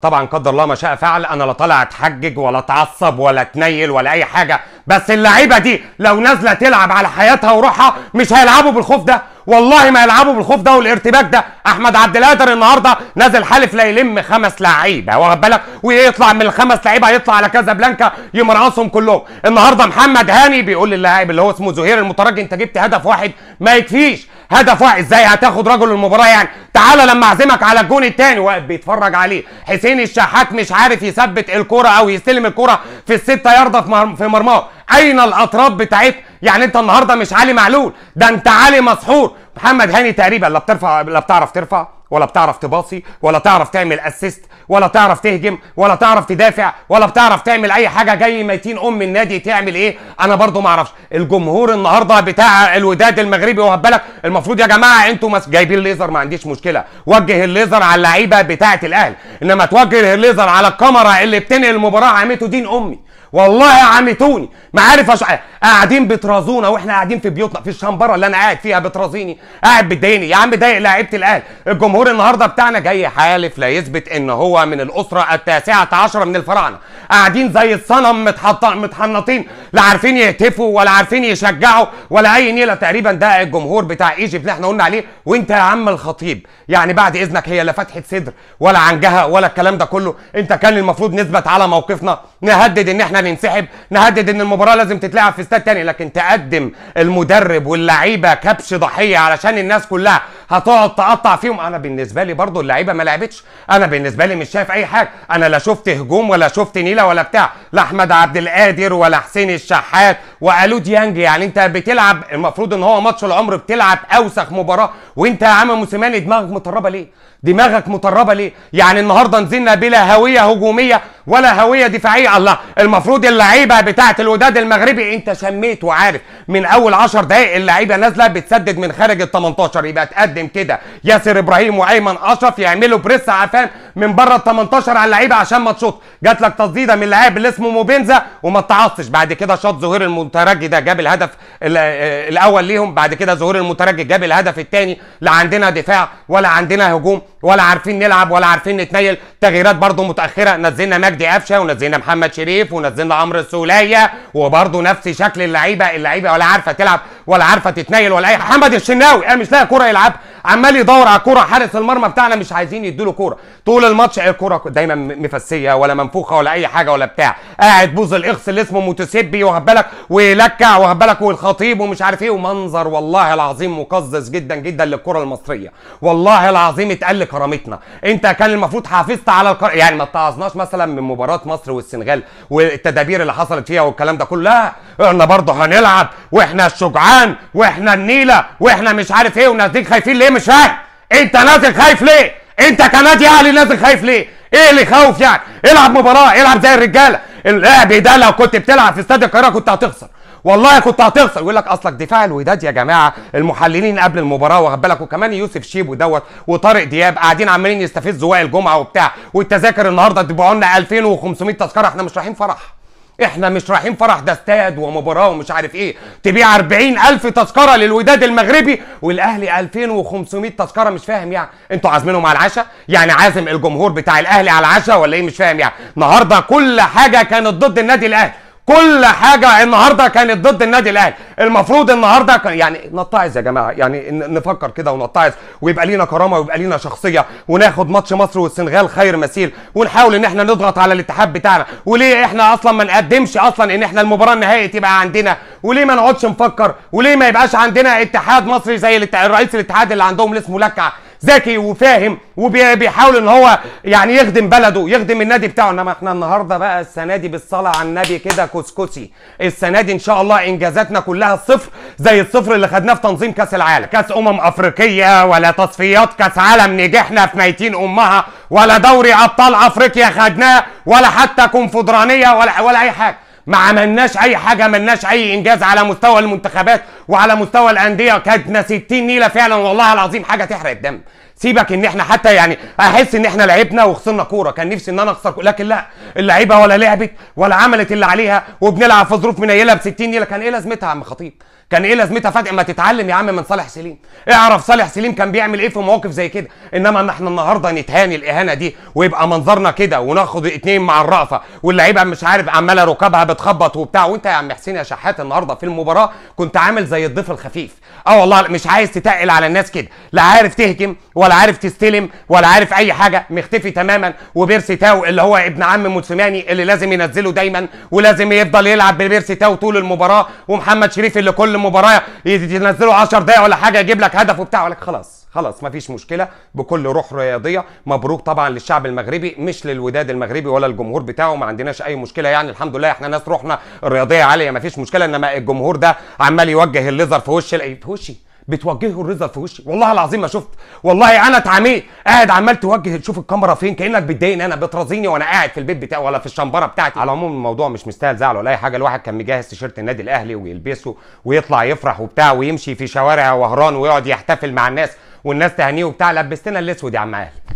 طبعا قدر الله ما شاء فعل انا لا طالع اتحجج ولا اتعصب ولا اتنيل ولا اي حاجه بس اللعيبه دي لو نازله تلعب على حياتها وروحها مش هيلعبوا بالخوف ده والله ما يلعبوا بالخوف ده والارتباك ده احمد عبد القادر النهارده نازل حالف لا يلم خمس لعيبه واخد بالك ويطلع من الخمس لعيبه يطلع على بلانكا يمرقصهم كلهم النهارده محمد هاني بيقول للاعب اللي هو اسمه زهير المترجي انت جبت هدف واحد ما يكفيش هدف واحد ازاي هتاخد رجل المباراه يعني تعالى لما اعزمك على الجون الثاني واقف بيتفرج عليه حسين الشحات مش عارف يثبت الكره او يستلم الكره في السته يارده في مرماه اين الاطراف بتاعتها؟ يعني انت النهارده مش علي معلول ده انت علي مسحور محمد هاني تقريبا لا بترفع لا بتعرف ترفع ولا بتعرف تباصي ولا تعرف تعمل اسيست ولا تعرف تهجم ولا تعرف تدافع ولا بتعرف تعمل اي حاجه جاي ميتين ام النادي تعمل ايه انا برضو ما اعرفش الجمهور النهارده بتاع الوداد المغربي وهبلك المفروض يا جماعه انتوا مس... جايبين ليزر ما عنديش مشكله وجه الليزر على اللعيبه بتاعه الاهلي انما توجه الليزر على الكاميرا اللي بتنقل المباراه عمته دين امي والله يا ما عارف أشعر قاعدين بيطرزونا واحنا قاعدين في بيوتنا في الشمبره اللي انا قاعد فيها بترازيني قاعد بتضايقني يا عم ضايق لعيبه الاهلي الجمهور النهارده بتاعنا جاي حالف لا يثبت ان هو من الاسره التاسعه عشره من الفراعنه قاعدين زي الصنم متحنطين لا عارفين يهتفوا ولا عارفين يشجعوا ولا اي نيله تقريبا ده الجمهور بتاع ايجيبت اللي احنا قلنا عليه وانت يا عم الخطيب يعني بعد اذنك هي لا فتحه صدر ولا عنجها ولا الكلام ده كله انت كان المفروض نثبت على موقفنا نهدد ان احنا ننسحب نهدد ان المباراه لازم تتلعب في اسيستات تاني لكن تقدم المدرب واللعيبه كبش ضحيه علشان الناس كلها هتقعد تقطع فيهم انا بالنسبه لي برضو اللعيبه ما لعبتش انا بالنسبه لي مش شايف اي حاجه انا لا شفت هجوم ولا شفت نيله ولا بتاع لا احمد عبد القادر ولا حسين الشحات والو ديانج يعني انت بتلعب المفروض ان هو ماتش العمر بتلعب اوسخ مباراه وانت يا عم موسيماني دماغك مطربه ليه دماغك مطربه ليه يعني النهارده نزلنا بلا هويه هجوميه ولا هويه دفاعيه الله المفروض اللعيبه بتاعه الوداد المغربي انت شميت وعارف من اول 10 دقائق اللعيبه نازله بتسدد من خارج ال 18 يبقى تقدم كده ياسر ابراهيم وايمن اشرف يعملوا بريس عفان من بره ال 18 على اللعيبه عشان ما تشوط جات لك تصديده من اللاعب اللي اسمه موبينزا وما تعصش بعد كده شاط ظهير المترجي ده جاب الهدف آه، الاول ليهم بعد كده ظهير المترجي جاب الهدف الثاني لا عندنا دفاع ولا عندنا هجوم ولا عارفين نلعب ولا عارفين نتنيل تغييرات برده متاخره نزلنا مجدي قفشه ونزلنا محمد شريف ونزلنا عمرو السوليه وبرده نفس شكل اللعيبه اللعيبه ولا عارفه تلعب ولا عارفه تتنيل ولا اي محمد الشناوي انا مش لاقي كوره يلعبها عمال يدور على كوره حارس المرمى بتاعنا مش عايزين يدوا له كوره طول الماتش الكوره دايما مفسيه ولا منفوخه ولا اي حاجه ولا بتاع قاعد بوز الاخس اللي اسمه متسبي وهب بالك ولكع وهب بالك والخطيب ومش عارف ايه ومنظر والله العظيم مقزز جدا جدا للكره المصريه والله العظيم اتقل كرامتنا انت كان المفروض حافظت على الكرة. يعني ما اتعظناش مثلا من مباراه مصر والسنغال والتدابير اللي حصلت فيها والكلام ده كله لا احنا برضه هنلعب واحنا الشجعان واحنا النيله واحنا مش عارف ايه ونازلين خايفين ليه مش فاهم انت نازل خايف ليه انت كنادي اهلي نازل خايف ليه ايه اللي خوف يعني العب مباراه العب زي الرجاله اللعب ده لو كنت بتلعب في استاد القاهره كنت هتخسر والله كنت هتخسر يقول لك اصلك دفاع الوداد يا جماعه المحللين قبل المباراه واخد بالك وكمان يوسف شيبو دوت وطارق دياب قاعدين عمالين يستفزوا وائل جمعه وبتاع والتذاكر النهارده تبيعوا لنا 2500 تذكره احنا مش رايحين فرح احنا مش رايحين فرح ده استاد ومباراه ومش عارف ايه تبيع 40000 تذكره للوداد المغربي والاهلي 2500 تذكره مش فاهم يعني انتوا عازمينهم على العشاء يعني عازم الجمهور بتاع الاهلي على العشاء ولا ايه مش فاهم يعني النهارده كل حاجه كانت ضد النادي الاهلي كل حاجه النهارده كانت ضد النادي الاهلي المفروض النهارده كان يعني نتعظ يا جماعه يعني نفكر كده ونتعظ ويبقى لينا كرامه ويبقى لينا شخصيه وناخد ماتش مصر والسنغال خير مثيل ونحاول ان احنا نضغط على الاتحاد بتاعنا وليه احنا اصلا ما نقدمش اصلا ان احنا المباراه النهائيه تبقى عندنا وليه ما نقعدش نفكر وليه ما يبقاش عندنا اتحاد مصري زي الرئيس الاتحاد اللي عندهم اسمه لكع ذكي وفاهم وبيحاول ان هو يعني يخدم بلده يخدم النادي بتاعه انما احنا النهارده بقى السنه دي بالصلاه على النبي كده كسكسي السنه دي ان شاء الله انجازاتنا كلها صفر زي الصفر اللي خدناه في تنظيم كاس العالم كاس امم افريقيه ولا تصفيات كاس عالم نجحنا في ميتين امها ولا دوري ابطال افريقيا خدناه ولا حتى كونفدرانيه ولا ولا اي حاجه ما عملناش اي حاجه ملناش اي انجاز على مستوى المنتخبات وعلى مستوى الانديه كدنا 60 نيله فعلا والله العظيم حاجه تحرق الدم سيبك ان احنا حتى يعني احس ان احنا لعبنا وخسرنا كوره كان نفسي ان انا اخسر لكن لا اللعيبه ولا لعبت ولا عملت اللي عليها وبنلعب في ظروف منيله ب 60 نيله كان ايه لازمتها يا عم خطيب كان ايه لازمتها فجاه ما تتعلم يا عم من صالح سليم اعرف صالح سليم كان بيعمل ايه في مواقف زي كده انما ان احنا النهارده نتهاني الاهانه دي ويبقى منظرنا كده وناخد اتنين مع الرقفه واللعيبه مش عارف عماله ركابها بتخبط وبتاع وانت يا عم حسين يا شحات النهارده في المباراه كنت عامل زي الضيف الخفيف اه والله مش عايز تتقل على الناس كده لا عارف تهجم ولا عارف تستلم ولا عارف اي حاجه مختفي تماما وبيرسي تاو اللي هو ابن عم موسيماني اللي لازم ينزله دايما ولازم يفضل يلعب ببيرسي تاو طول المباراه ومحمد شريف اللي كل المباراه ينزلوا 10 دقايق ولا حاجه يجيب لك هدف وبتاع ولا خلاص خلاص مفيش مشكله بكل روح رياضيه مبروك طبعا للشعب المغربي مش للوداد المغربي ولا الجمهور بتاعه ما عندناش اي مشكله يعني الحمد لله احنا ناس روحنا الرياضيه عاليه مفيش مشكله انما الجمهور ده عمال يوجه الليزر في وش في وشي بتوجهه الرضا في وشي والله العظيم ما شفت والله انا اتعميت قاعد عمال توجه تشوف الكاميرا فين كانك بتضايقني انا بترازيني وانا قاعد في البيت بتاعي ولا في الشمبره بتاعتي على العموم الموضوع مش مستاهل زعل ولا اي حاجه الواحد كان مجهز تيشيرت النادي الاهلي ويلبسه ويطلع يفرح وبتاع ويمشي في شوارع وهران ويقعد يحتفل مع الناس والناس تهنيه وبتاع لبستنا الاسود يا عم اهلي